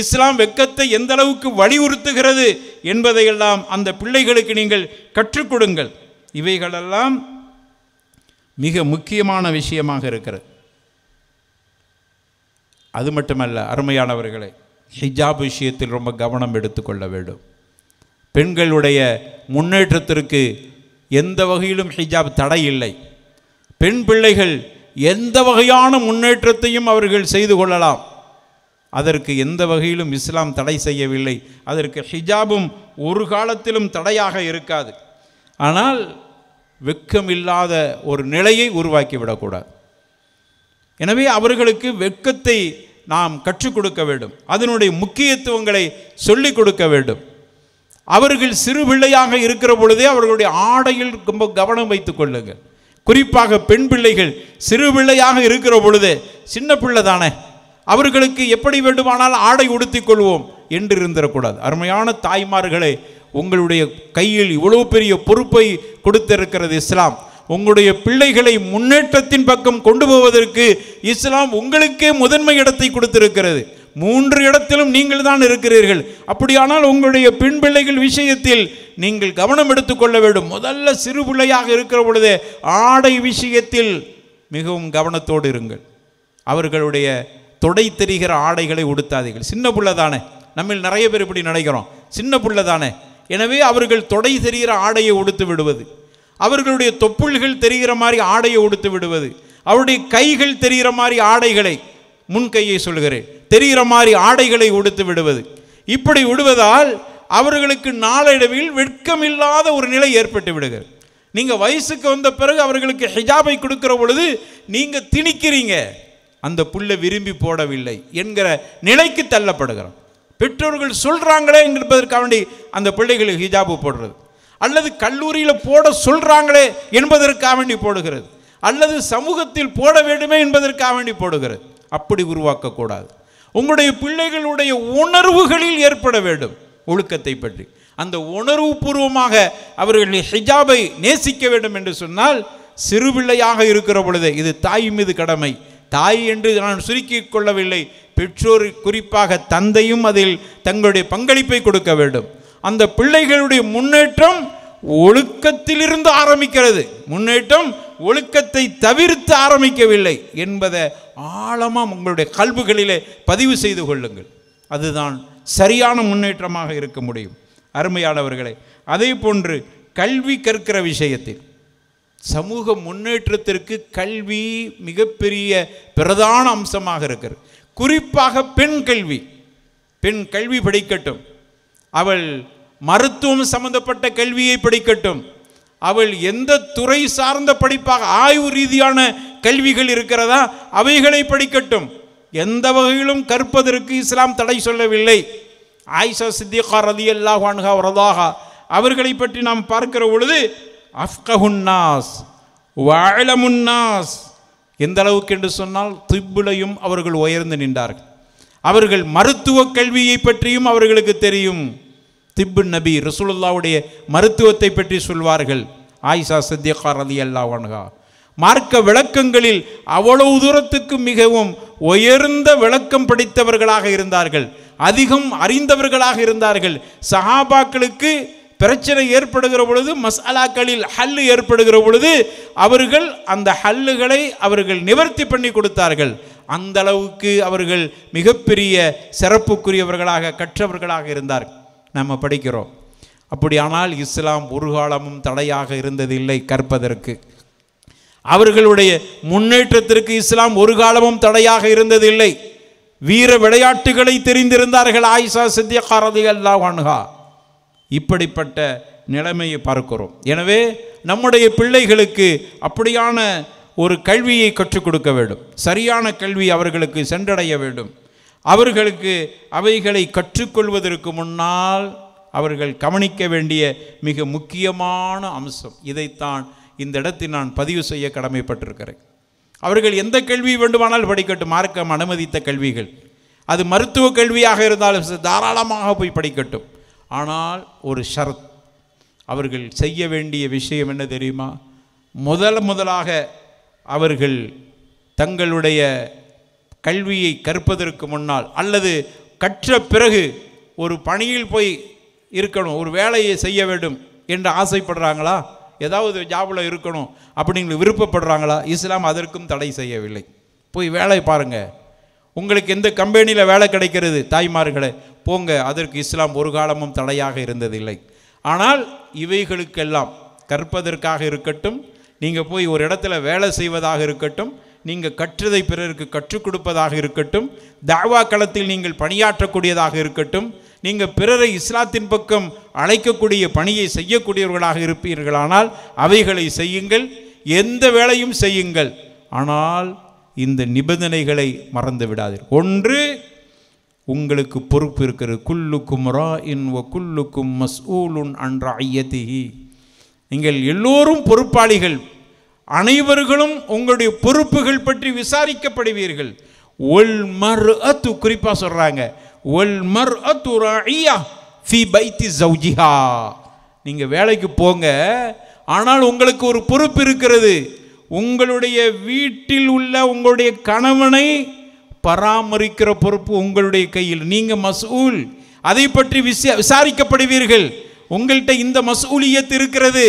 இஸ்லாம் வெட்கத்தை எந்த அளவுக்கு வலியுறுத்துகிறது என்பதையெல்லாம் அந்த பிள்ளைகளுக்கு நீங்கள் கற்றுக் கொடுங்கள் இவைகளெல்லாம் மிக முக்கியமான விஷயமாக இருக்கிறது அது மட்டுமல்ல அருமையானவர்களை ஹிஜாப் விஷயத்தில் ரொம்ப கவனம் எடுத்துக்கொள்ள வேண்டும் பெண்களுடைய முன்னேற்றத்திற்கு எந்த வகையிலும் ஹிஜாப் தடை இல்லை பெண் பிள்ளைகள் எந்த வகையான முன்னேற்றத்தையும் அவர்கள் செய்து கொள்ளலாம் அதற்கு எந்த வகையிலும் இஸ்லாம் தடை செய்யவில்லை அதற்கு ஹிஜாபும் ஒரு காலத்திலும் தடையாக இருக்காது ஆனால் வெக்கமில்லாத ஒரு நிலையை உருவாக்கிவிடக்கூடாது எனவே அவர்களுக்கு வெக்கத்தை நாம் கற்றுக் கொடுக்க வேண்டும் அதனுடைய முக்கியத்துவங்களை சொல்லிக் கொடுக்க வேண்டும் அவர்கள் சிறு பிள்ளையாக இருக்கிற பொழுதே அவர்களுடைய ஆடையில் ரொம்ப கவனம் வைத்துக் கொள்ளுங்கள் குறிப்பாக பெண் பிள்ளைகள் சிறு பிள்ளையாக இருக்கிற பொழுது சின்ன பிள்ளை தானே அவர்களுக்கு எப்படி வேண்டுமானால் ஆடை உடுத்திக் கொள்வோம் என்று இருந்திடக்கூடாது அருமையான தாய்மார்களே உங்களுடைய கையில் இவ்வளோ பெரிய பொறுப்பை கொடுத்திருக்கிறது இஸ்லாம் உங்களுடைய பிள்ளைகளை முன்னேற்றத்தின் பக்கம் கொண்டு போவதற்கு இஸ்லாம் உங்களுக்கே முதன்மை இடத்தை கொடுத்திருக்கிறது மூன்று இடத்திலும் நீங்கள் தான் இருக்கிறீர்கள் அப்படியானால் உங்களுடைய பின்பிள்ளைகள் பிள்ளைகள் விஷயத்தில் நீங்கள் கவனம் எடுத்துக்கொள்ள வேண்டும் முதல்ல சிறு பிள்ளையாக இருக்கிற பொழுது ஆடை விஷயத்தில் மிகவும் கவனத்தோடு இருங்கள் அவர்களுடைய தொடை தெரிகிற ஆடைகளை உடுத்தாதீர்கள் சின்ன பிள்ளை தானே நம்ம நிறைய பேர் இப்படி நினைக்கிறோம் சின்ன பிள்ளை தானே எனவே அவர்கள் தொடை தெரிகிற ஆடையை உடுத்து விடுவது அவர்களுடைய தொப்புள்கள் தெரிகிற மாதிரி ஆடையை உடுத்து விடுவது அவருடைய கைகள் தெரிகிற மாதிரி ஆடைகளை முன்கையை சொல்கிறேன் தெரிகிற மாதிரி ஆடைகளை உடுத்து விடுவது இப்படி விடுவதால் அவர்களுக்கு நாளடைவில் வெட்கமில்லாத ஒரு நிலை ஏற்பட்டு விடுகிறது நீங்கள் வயசுக்கு வந்த பிறகு அவர்களுக்கு ஹிஜாபை கொடுக்குற பொழுது நீங்கள் திணிக்கிறீங்க அந்த புல்லை விரும்பி போடவில்லை என்கிற நிலைக்கு தள்ளப்படுகிறோம் பெற்றோர்கள் சொல்கிறாங்களே என்பதற்காக வேண்டி அந்த பிள்ளைகளுக்கு ஹிஜாபு போடுறது அல்லது கல்லூரியில் போட சொல்கிறாங்களே என்பதற்காக வேண்டி போடுகிறது அல்லது சமூகத்தில் போட வேண்டுமே என்பதற்காக வேண்டி போடுகிறது அப்படி உருவாக்கக்கூடாது உங்களுடைய பிள்ளைகளுடைய உணர்வுகளில் ஏற்பட வேண்டும் ஒழுக்கத்தை பற்றி அந்த உணர்வு பூர்வமாக அவர்கள் ஹிஜாபை நேசிக்க வேண்டும் என்று சொன்னால் சிறு பிள்ளையாக இருக்கிற பொழுது இது தாய் மீது கடமை தாய் என்று நான் சுருக்கிக் கொள்ளவில்லை பெற்றோர் குறிப்பாக தந்தையும் அதில் தங்களுடைய பங்களிப்பை கொடுக்க வேண்டும் அந்த பிள்ளைகளுடைய முன்னேற்றம் ஒழுக்கத்திலிருந்து ஆரம்பிக்கிறது முன்னேற்றம் ஒழுக்கத்தை தவிர்த்து ஆரம்பிக்கவில்லை என்பதை ஆழமாக உங்களுடைய கல்விகளிலே பதிவு செய்து கொள்ளுங்கள் அதுதான் சரியான முன்னேற்றமாக இருக்க முடியும் அருமையானவர்களை அதே போன்று கல்வி கற்கிற விஷயத்தில் சமூக முன்னேற்றத்திற்கு கல்வி மிகப்பெரிய பிரதான அம்சமாக இருக்கிறது குறிப்பாக பெண் கல்வி பெண் கல்வி படிக்கட்டும் அவள் மருத்துவம் சம்பந்தப்பட்ட கல்வியை படிக்கட்டும் அவள் எந்த துறை சார்ந்த படிப்பாக ஆய்வு ரீதியான கல்விகள் இருக்கிறதா அவைகளை படிக்கட்டும் எந்த வகையிலும் கற்பதற்கு இஸ்லாம் தடை சொல்லவில்லை ஆயிஷா சித்திகா ரதி அல்லாஹ் அன்ஹா அவர்களை பற்றி நாம் பார்க்கிற பொழுது அஃப்கஹுன்னாஸ் வாழமுன்னாஸ் எந்த அளவுக்கு என்று சொன்னால் திப்புலையும் அவர்கள் உயர்ந்து நின்றார்கள் அவர்கள் மருத்துவ கல்வியை பற்றியும் அவர்களுக்கு தெரியும் திப்பு நபி ரசூலுல்லாவுடைய மருத்துவத்தை பற்றி சொல்வார்கள் ஆயிஷா சத்தியகார் அலி அல்லாவன்கா மார்க்க விளக்கங்களில் அவ்வளவு தூரத்துக்கு மிகவும் உயர்ந்த விளக்கம் படித்தவர்களாக இருந்தார்கள் அதிகம் அறிந்தவர்களாக இருந்தார்கள் சஹாபாக்களுக்கு பிரச்சனை ஏற்படுகிற பொழுது மசாலாக்களில் ஹல்லு ஏற்படுகிற பொழுது அவர்கள் அந்த ஹல்லுகளை அவர்கள் நிவர்த்தி பண்ணி கொடுத்தார்கள் அந்த அளவுக்கு அவர்கள் மிகப்பெரிய சிறப்புக்குரியவர்களாக கற்றவர்களாக இருந்தார்கள் நம்ம படிக்கிறோம் அப்படியானால் இஸ்லாம் ஒரு காலமும் தடையாக இருந்ததில்லை கற்பதற்கு அவர்களுடைய முன்னேற்றத்திற்கு இஸ்லாம் ஒரு காலமும் தடையாக இருந்ததில்லை வீர விளையாட்டுகளை தெரிந்திருந்தார்கள் ஆயிஷா சித்தியகாரதி அல்லா வானுகா இப்படிப்பட்ட நிலைமையை பார்க்கிறோம் எனவே நம்முடைய பிள்ளைகளுக்கு அப்படியான ஒரு கல்வியை கற்றுக் கொடுக்க வேண்டும் சரியான கல்வி அவர்களுக்கு சென்றடைய வேண்டும் அவர்களுக்கு அவைகளை கற்றுக்கொள்வதற்கு முன்னால் அவர்கள் கவனிக்க வேண்டிய மிக முக்கியமான அம்சம் இதைத்தான் இந்த இடத்தில் நான் பதிவு செய்ய கடமைப்பட்டிருக்கிறேன் அவர்கள் எந்த கேள்வி வேண்டுமானால் படிக்கட்டும் மார்க்கம் அனுமதித்த கல்விகள் அது மருத்துவ கல்வியாக இருந்தாலும் தாராளமாக போய் படிக்கட்டும் ஆனால் ஒரு ஷரத் அவர்கள் செய்ய வேண்டிய விஷயம் என்ன தெரியுமா முதல் முதலாக அவர்கள் தங்களுடைய கல்வியை கற்பதற்கு முன்னால் அல்லது கற்ற பிறகு ஒரு பணியில் போய் இருக்கணும் ஒரு வேலையை செய்ய வேண்டும் என்று ஆசைப்படுறாங்களா ஏதாவது ஜாபில் இருக்கணும் அப்படிங்கிற விருப்பப்படுறாங்களா இஸ்லாம் அதற்கும் தடை செய்யவில்லை போய் வேலை பாருங்கள் உங்களுக்கு எந்த கம்பெனியில் வேலை கிடைக்கிறது தாய்மார்களை போங்க அதற்கு இஸ்லாம் ஒரு காலமும் தடையாக இருந்ததில்லை ஆனால் இவைகளுக்கெல்லாம் கற்பதற்காக இருக்கட்டும் நீங்கள் போய் ஒரு இடத்துல வேலை செய்வதாக இருக்கட்டும் நீங்கள் கற்றதை பிறருக்கு கற்றுக் கொடுப்பதாக இருக்கட்டும் தாவா களத்தில் நீங்கள் பணியாற்றக்கூடியதாக இருக்கட்டும் நீங்கள் பிறரை இஸ்லாத்தின் பக்கம் அழைக்கக்கூடிய பணியை செய்யக்கூடியவர்களாக இருப்பீர்களானால் அவைகளை செய்யுங்கள் எந்த வேலையும் செய்யுங்கள் ஆனால் இந்த நிபந்தனைகளை மறந்து விடாது ஒன்று உங்களுக்கு பொறுப்பு இருக்கிறது குல்லுக்கும் ரா இன் குல்லுக்கும் குல்லுக்கும் ஊலுன் அன்ற ஐயத்திகி நீங்கள் எல்லோரும் பொறுப்பாளிகள் அனைவர்களும் உங்களுடைய பொறுப்புகள் பற்றி விசாரிக்கப்படுவீர்கள் ஒல் மர் அத்து குறிப்பாக சொல்கிறாங்க ஒல் மர் அத்து ஐயா ஃபி பைத்தி ஜவுஜிஹா நீங்கள் வேலைக்கு போங்க ஆனால் உங்களுக்கு ஒரு பொறுப்பு இருக்கிறது உங்களுடைய வீட்டில் உள்ள உங்களுடைய கணவனை பராமரிக்கிற பொறுப்பு உங்களுடைய கையில் நீங்கள் மசூல் அதை பற்றி விசாரிக்கப்படுவீர்கள் உங்கள்கிட்ட இந்த மசூலியத்து இருக்கிறது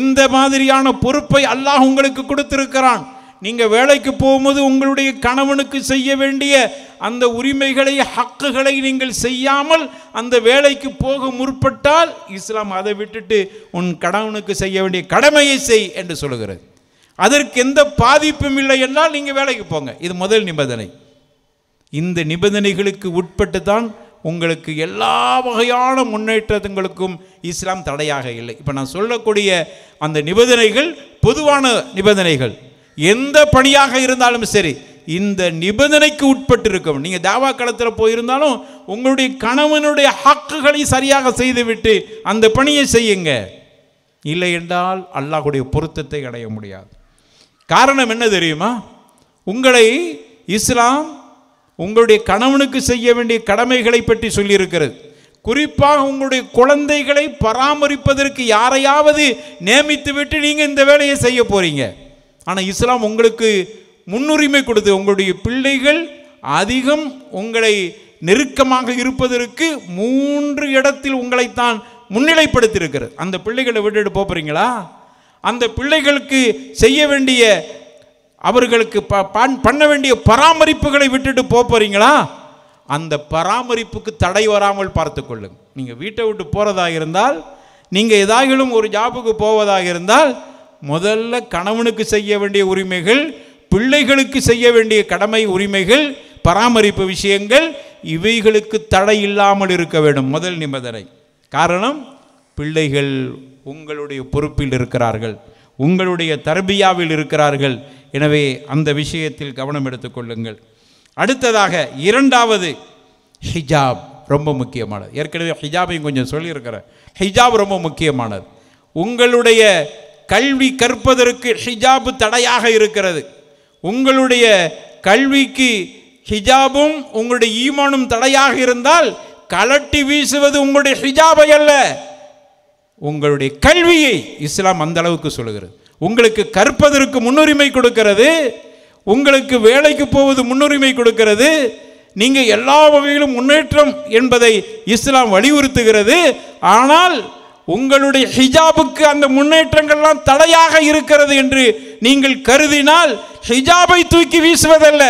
இந்த மாதிரியான பொறுப்பை அல்லாஹ் உங்களுக்கு கொடுத்திருக்கிறான் நீங்கள் வேலைக்கு போகும்போது உங்களுடைய கணவனுக்கு செய்ய வேண்டிய அந்த உரிமைகளை ஹக்குகளை நீங்கள் செய்யாமல் அந்த வேலைக்கு போக முற்பட்டால் இஸ்லாம் அதை விட்டுட்டு உன் கணவனுக்கு செய்ய வேண்டிய கடமையை செய் என்று சொல்கிறது அதற்கு எந்த பாதிப்பும் இல்லை என்றால் நீங்கள் வேலைக்கு போங்க இது முதல் நிபந்தனை இந்த நிபந்தனைகளுக்கு உட்பட்டு தான் உங்களுக்கு எல்லா வகையான முன்னேற்றங்களுக்கும் இஸ்லாம் தடையாக இல்லை இப்போ நான் சொல்லக்கூடிய அந்த நிபந்தனைகள் பொதுவான நிபந்தனைகள் எந்த பணியாக இருந்தாலும் சரி இந்த நிபந்தனைக்கு உட்பட்டு இருக்கும் நீங்கள் தாவா களத்தில் போயிருந்தாலும் உங்களுடைய கணவனுடைய ஹக்குகளை சரியாக செய்துவிட்டு அந்த பணியை செய்யுங்க இல்லை என்றால் அல்லாஹுடைய பொருத்தத்தை அடைய முடியாது காரணம் என்ன தெரியுமா உங்களை இஸ்லாம் உங்களுடைய கணவனுக்கு செய்ய வேண்டிய கடமைகளை பற்றி சொல்லியிருக்கிறது குறிப்பாக உங்களுடைய குழந்தைகளை பராமரிப்பதற்கு யாரையாவது நியமித்து விட்டு நீங்கள் இந்த வேலையை செய்ய போகிறீங்க ஆனால் இஸ்லாம் உங்களுக்கு முன்னுரிமை கொடுத்து உங்களுடைய பிள்ளைகள் அதிகம் உங்களை நெருக்கமாக இருப்பதற்கு மூன்று இடத்தில் உங்களைத்தான் முன்னிலைப்படுத்தியிருக்கிறது அந்த பிள்ளைகளை விட்டுட்டு போகிறீங்களா அந்த பிள்ளைகளுக்கு செய்ய வேண்டிய அவர்களுக்கு ப பண்ண வேண்டிய பராமரிப்புகளை விட்டுட்டு போகிறீங்களா அந்த பராமரிப்புக்கு தடை வராமல் பார்த்து கொள்ளுங்க நீங்கள் வீட்டை விட்டு போகிறதாக இருந்தால் நீங்கள் ஏதாகிலும் ஒரு ஜாபுக்கு போவதாக இருந்தால் முதல்ல கணவனுக்கு செய்ய வேண்டிய உரிமைகள் பிள்ளைகளுக்கு செய்ய வேண்டிய கடமை உரிமைகள் பராமரிப்பு விஷயங்கள் இவைகளுக்கு தடை இல்லாமல் இருக்க வேண்டும் முதல் நிபந்தனை காரணம் பிள்ளைகள் உங்களுடைய பொறுப்பில் இருக்கிறார்கள் உங்களுடைய தர்பியாவில் இருக்கிறார்கள் எனவே அந்த விஷயத்தில் கவனம் எடுத்துக்கொள்ளுங்கள் அடுத்ததாக இரண்டாவது ஹிஜாப் ரொம்ப முக்கியமானது ஏற்கனவே ஹிஜாபையும் கொஞ்சம் சொல்லியிருக்கிறேன் ஹிஜாப் ரொம்ப முக்கியமானது உங்களுடைய கல்வி கற்பதற்கு ஹிஜாபு தடையாக இருக்கிறது உங்களுடைய கல்விக்கு ஹிஜாபும் உங்களுடைய ஈமானும் தடையாக இருந்தால் கலட்டி வீசுவது உங்களுடைய ஹிஜாபை அல்ல உங்களுடைய கல்வியை இஸ்லாம் அந்த அளவுக்கு சொல்கிறது உங்களுக்கு கற்பதற்கு முன்னுரிமை கொடுக்கிறது உங்களுக்கு வேலைக்கு போவது முன்னுரிமை கொடுக்கிறது நீங்கள் எல்லா வகையிலும் முன்னேற்றம் என்பதை இஸ்லாம் வலியுறுத்துகிறது ஆனால் உங்களுடைய ஹிஜாபுக்கு அந்த முன்னேற்றங்கள்லாம் தடையாக இருக்கிறது என்று நீங்கள் கருதினால் ஹிஜாபை தூக்கி வீசுவதல்ல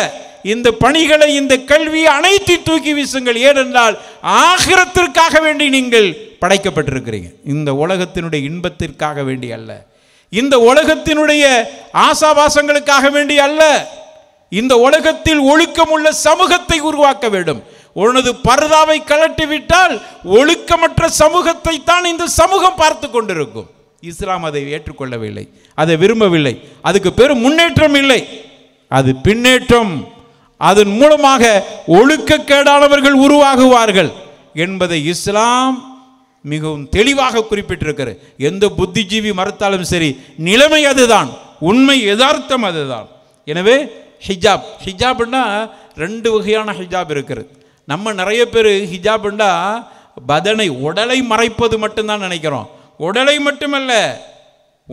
இந்த பணிகளை இந்த கல்வி அனைத்து தூக்கி வீசுங்கள் ஏனென்றால் ஆகிரத்திற்காக வேண்டி நீங்கள் படைக்கப்பட்டிருக்கிறீங்க இந்த உலகத்தினுடைய இன்பத்திற்காக வேண்டி அல்ல இந்த உலகத்தினுடைய ஆசாபாசங்களுக்காக வேண்டி அல்ல இந்த உலகத்தில் ஒழுக்கமுள்ள சமூகத்தை உருவாக்க வேண்டும் உனது பரதாவை கலட்டிவிட்டால் ஒழுக்கமற்ற சமூகத்தை தான் இந்த சமூகம் பார்த்து கொண்டிருக்கும் இஸ்லாம் அதை ஏற்றுக்கொள்ளவில்லை அதை விரும்பவில்லை அதுக்கு பெரும் முன்னேற்றம் இல்லை அது பின்னேற்றம் அதன் மூலமாக ஒழுக்கக்கேடானவர்கள் உருவாகுவார்கள் என்பதை இஸ்லாம் மிகவும் தெளிவாக குறிப்பிட்டிருக்கிறார் எந்த புத்திஜீவி மறுத்தாலும் சரி நிலைமை அதுதான் உண்மை யதார்த்தம் அதுதான் எனவே ஹிஜாப் ஹிஜாப்னா ரெண்டு வகையான ஹிஜாப் இருக்கிறது நம்ம நிறைய பேர் ஹிஜாப்னா பதனை உடலை மறைப்பது மட்டும்தான் நினைக்கிறோம் உடலை மட்டுமல்ல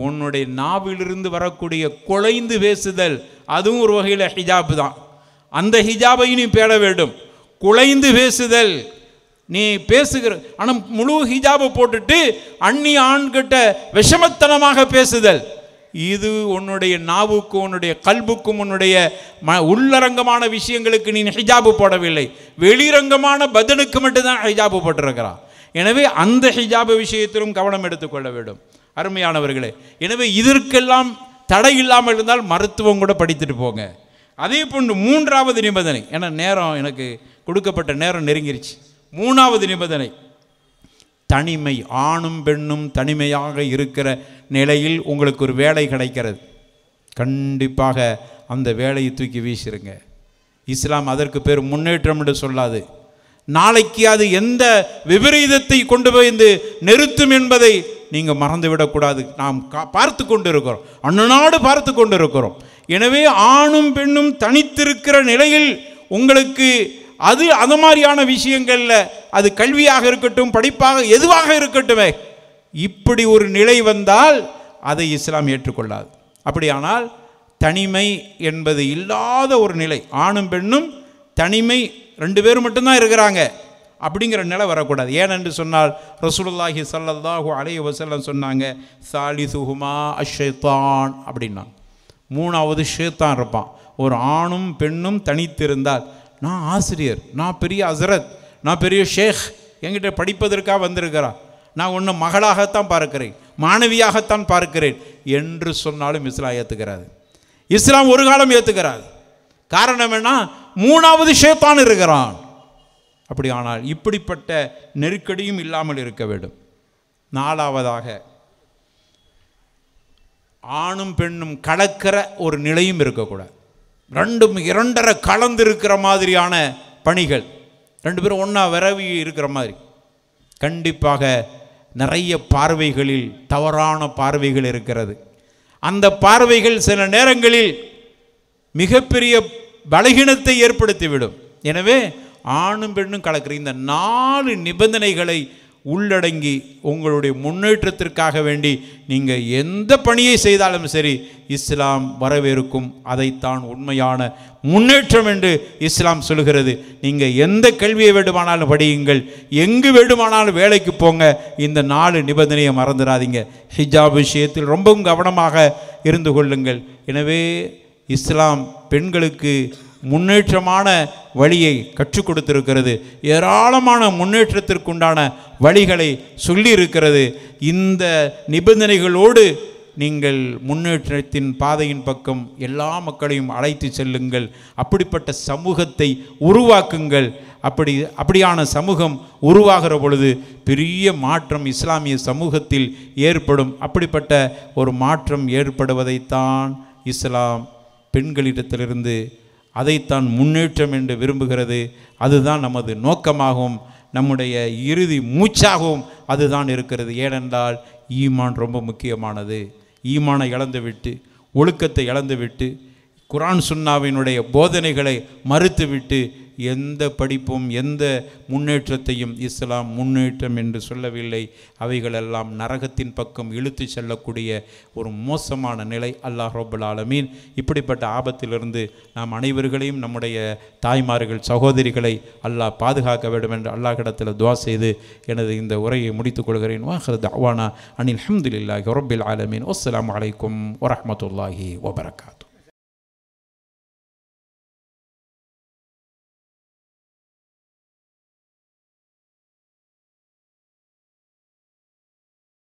உன்னுடைய நாவிலிருந்து வரக்கூடிய குலைந்து பேசுதல் அதுவும் ஒரு வகையில் ஹிஜாப் தான் அந்த ஹிஜாபையும் நீ பேட வேண்டும் குலைந்து பேசுதல் நீ பேசுகிற ஆனால் முழு ஹிஜாபை போட்டுட்டு அந்நி ஆண்கிட்ட விஷமத்தனமாக பேசுதல் இது உன்னுடைய நாவுக்கும் உன்னுடைய கல்புக்கும் உன்னுடைய ம உள்ளரங்கமான விஷயங்களுக்கு நீ ஹிஜாபு போடவில்லை வெளிரங்கமான பதிலுக்கு மட்டும்தான் ஹிஜாபு போட்டிருக்கிறான் எனவே அந்த ஹிஜாபு விஷயத்திலும் கவனம் எடுத்துக்கொள்ள வேண்டும் அருமையானவர்களே எனவே இதற்கெல்லாம் தடை இல்லாமல் இருந்தால் மருத்துவம் கூட படித்துட்டு போங்க அதே போன்று மூன்றாவது நிபந்தனை ஏன்னா நேரம் எனக்கு கொடுக்கப்பட்ட நேரம் நெருங்கிருச்சு மூணாவது நிபந்தனை தனிமை ஆணும் பெண்ணும் தனிமையாக இருக்கிற நிலையில் உங்களுக்கு ஒரு வேலை கிடைக்கிறது கண்டிப்பாக அந்த வேலையை தூக்கி வீசிருங்க இஸ்லாம் அதற்கு பேர் முன்னேற்றம் என்று சொல்லாது நாளைக்கு அது எந்த விபரீதத்தை கொண்டு போய்ந்து நிறுத்தும் என்பதை நீங்கள் மறந்துவிடக்கூடாது நாம் கா பார்த்து கொண்டு இருக்கிறோம் அன்னநாடு பார்த்து கொண்டு இருக்கிறோம் எனவே ஆணும் பெண்ணும் தனித்திருக்கிற நிலையில் உங்களுக்கு அது அது மாதிரியான விஷயங்களில் அது கல்வியாக இருக்கட்டும் படிப்பாக எதுவாக இருக்கட்டுமே இப்படி ஒரு நிலை வந்தால் அதை இஸ்லாம் ஏற்றுக்கொள்ளாது அப்படியானால் தனிமை என்பது இல்லாத ஒரு நிலை ஆணும் பெண்ணும் தனிமை ரெண்டு பேரும் மட்டும்தான் இருக்கிறாங்க அப்படிங்கிற நிலை வரக்கூடாது ஏனென்று சொன்னால் ரசூலுல்லாஹி சல்லல்லாஹு அலைய வசல்லம் சொன்னாங்க சாலிசுஹுமா அஷேத்தான் அப்படின்னா மூணாவது ஷேத்தான் இருப்பான் ஒரு ஆணும் பெண்ணும் தனித்திருந்தால் நான் ஆசிரியர் நான் பெரிய அசரத் நான் பெரிய ஷேக் என்கிட்ட படிப்பதற்காக வந்திருக்கிறா நான் ஒன்று மகளாகத்தான் பார்க்கிறேன் மாணவியாகத்தான் பார்க்கிறேன் என்று சொன்னாலும் இஸ்லாம் ஏற்றுக்கிறாது இஸ்லாம் ஒரு காலம் ஏற்றுக்கிறாது காரணம் என்ன மூணாவது ஷேத்தான் இருக்கிறான் அப்படி ஆனால் இப்படிப்பட்ட நெருக்கடியும் இல்லாமல் இருக்க வேண்டும் நாலாவதாக ஆணும் பெண்ணும் கலக்கிற ஒரு நிலையும் இருக்கக்கூடாது ரெண்டும் இரண்டரை கலந்து இருக்கிற மாதிரியான பணிகள் ரெண்டு பேரும் ஒன்றா விரவி இருக்கிற மாதிரி கண்டிப்பாக நிறைய பார்வைகளில் தவறான பார்வைகள் இருக்கிறது அந்த பார்வைகள் சில நேரங்களில் மிகப்பெரிய பலகீனத்தை ஏற்படுத்திவிடும் எனவே ஆணும் பெண்ணும் கலக்கிற இந்த நாலு நிபந்தனைகளை உள்ளடங்கி உங்களுடைய முன்னேற்றத்திற்காக வேண்டி நீங்கள் எந்த பணியை செய்தாலும் சரி இஸ்லாம் வரவேற்கும் அதைத்தான் உண்மையான முன்னேற்றம் என்று இஸ்லாம் சொல்கிறது நீங்கள் எந்த கல்வியை வேண்டுமானாலும் படியுங்கள் எங்கு வேண்டுமானாலும் வேலைக்கு போங்க இந்த நாலு நிபந்தனையை மறந்துடாதீங்க ஹிஜாப் விஷயத்தில் ரொம்பவும் கவனமாக இருந்து கொள்ளுங்கள் எனவே இஸ்லாம் பெண்களுக்கு முன்னேற்றமான வழியை கற்றுக் கொடுத்திருக்கிறது ஏராளமான முன்னேற்றத்திற்குண்டான வழிகளை சொல்லியிருக்கிறது இந்த நிபந்தனைகளோடு நீங்கள் முன்னேற்றத்தின் பாதையின் பக்கம் எல்லா மக்களையும் அழைத்து செல்லுங்கள் அப்படிப்பட்ட சமூகத்தை உருவாக்குங்கள் அப்படி அப்படியான சமூகம் உருவாகிற பொழுது பெரிய மாற்றம் இஸ்லாமிய சமூகத்தில் ஏற்படும் அப்படிப்பட்ட ஒரு மாற்றம் ஏற்படுவதைத்தான் இஸ்லாம் பெண்களிடத்திலிருந்து அதைத்தான் முன்னேற்றம் என்று விரும்புகிறது அதுதான் நமது நோக்கமாகவும் நம்முடைய இறுதி மூச்சாகவும் அதுதான் இருக்கிறது ஏனென்றால் ஈமான் ரொம்ப முக்கியமானது ஈமானை இழந்துவிட்டு ஒழுக்கத்தை இழந்துவிட்டு குரான் சுன்னாவினுடைய போதனைகளை மறுத்துவிட்டு எந்த படிப்பும் எந்த முன்னேற்றத்தையும் இஸ்லாம் முன்னேற்றம் என்று சொல்லவில்லை அவைகளெல்லாம் நரகத்தின் பக்கம் இழுத்து செல்லக்கூடிய ஒரு மோசமான நிலை அல்லாஹ் ரபுல் ஆலமீன் இப்படிப்பட்ட ஆபத்திலிருந்து நாம் அனைவர்களையும் நம்முடைய தாய்மார்கள் சகோதரிகளை அல்லாஹ் பாதுகாக்க வேண்டும் என்று அல்லாஹிடத்தில் துவா செய்து எனது இந்த உரையை முடித்துக் கொள்கிறேன் தவானா அவானா அனில் அஹமதுல்லாஹி ரபுல் ஆலமீன் அஸ்லாம் வலைக்கம் வரமத்துல்லாஹி வபரகாத்